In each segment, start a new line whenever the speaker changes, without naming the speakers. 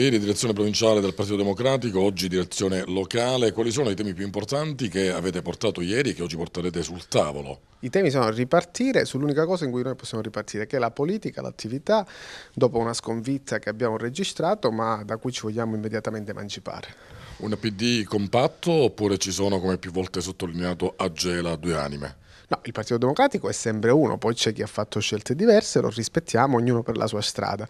Ieri direzione provinciale del Partito Democratico, oggi direzione locale. Quali sono i temi più importanti che avete portato ieri e che oggi porterete sul tavolo?
I temi sono ripartire sull'unica cosa in cui noi possiamo ripartire, che è la politica, l'attività, dopo una sconfitta che abbiamo registrato, ma da cui ci vogliamo immediatamente emancipare
un PD compatto oppure ci sono, come più volte sottolineato, a Gela due anime? No, il Partito Democratico è sempre uno, poi c'è chi ha
fatto scelte diverse, lo rispettiamo, ognuno per la sua strada.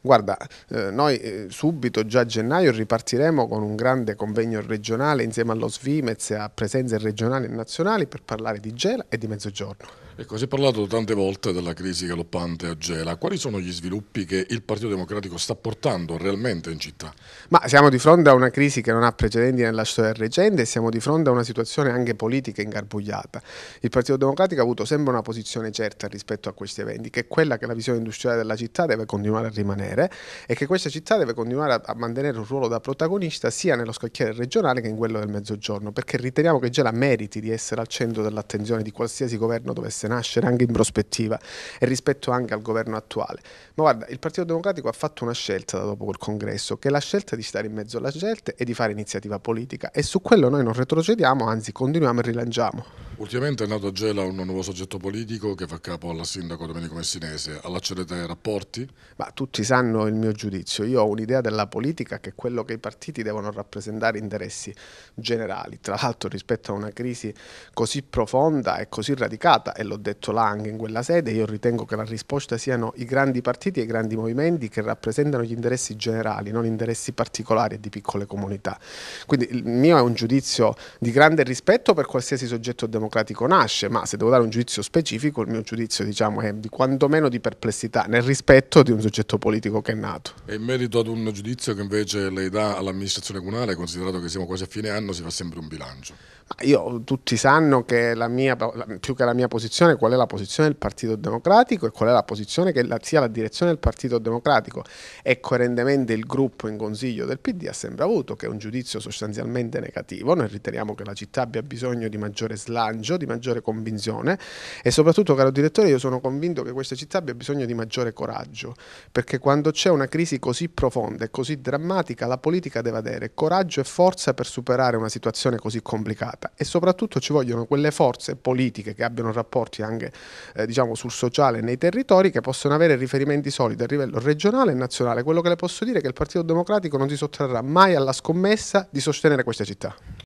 Guarda, eh, noi eh, subito, già a gennaio, ripartiremo con un grande convegno regionale insieme allo Svimez e a presenze regionali e nazionali per parlare di Gela e di Mezzogiorno
Ecco, si è parlato tante volte della crisi galoppante a Gela. Quali sono gli sviluppi che il Partito Democratico sta portando realmente in città?
Ma siamo di fronte a una crisi che non ha precedenti nella storia recente e siamo di fronte a una situazione anche politica ingarbugliata. Il Partito Democratico ha avuto sempre una posizione certa rispetto a questi eventi, che è quella che la visione industriale della città deve continuare a rimanere e che questa città deve continuare a mantenere un ruolo da protagonista sia nello scacchiere regionale che in quello del mezzogiorno, perché riteniamo che Gela meriti di essere al centro dell'attenzione di qualsiasi governo dovesse nascere anche in prospettiva e rispetto anche al governo attuale. Ma guarda, il Partito Democratico ha fatto una scelta dopo quel congresso, che è la scelta di stare in mezzo alla gente e di fare iniziativa politica e su quello noi non retrocediamo, anzi continuiamo e rilanciamo.
Ultimamente è nato a Gela un nuovo soggetto politico che fa capo alla sindaco Domenico Messinese. Allaccerete ai
rapporti? Ma tutti sanno il mio giudizio. Io ho un'idea della politica che è quello che i partiti devono rappresentare interessi generali. Tra l'altro rispetto a una crisi così profonda e così radicata, e l'ho detto là anche in quella sede, io ritengo che la risposta siano i grandi partiti e i grandi movimenti che rappresentano gli interessi generali, non interessi particolari di piccole comunità. Quindi il mio è un giudizio di grande rispetto per qualsiasi soggetto democratico democratico nasce, ma se devo dare un giudizio specifico, il mio giudizio diciamo, è di quantomeno di perplessità nel rispetto di un soggetto politico che è nato.
E in merito ad un giudizio che invece lei dà all'amministrazione comunale, considerato che siamo quasi a fine anno, si fa sempre un bilancio?
io, tutti sanno che la mia, più che la mia posizione, qual è la posizione del Partito Democratico e qual è la posizione che la, sia la direzione del Partito Democratico e coerentemente il gruppo in consiglio del PD ha sempre avuto, che è un giudizio sostanzialmente negativo. Noi riteniamo che la città abbia bisogno di maggiore slancio coraggio, di maggiore convinzione e soprattutto, caro direttore, io sono convinto che questa città abbia bisogno di maggiore coraggio, perché quando c'è una crisi così profonda e così drammatica, la politica deve avere coraggio e forza per superare una situazione così complicata e soprattutto ci vogliono quelle forze politiche che abbiano rapporti anche eh, diciamo, sul sociale nei territori che possono avere riferimenti solidi a livello regionale e nazionale. Quello che le posso dire è che il Partito Democratico non si sottrarrà mai alla scommessa di sostenere questa città.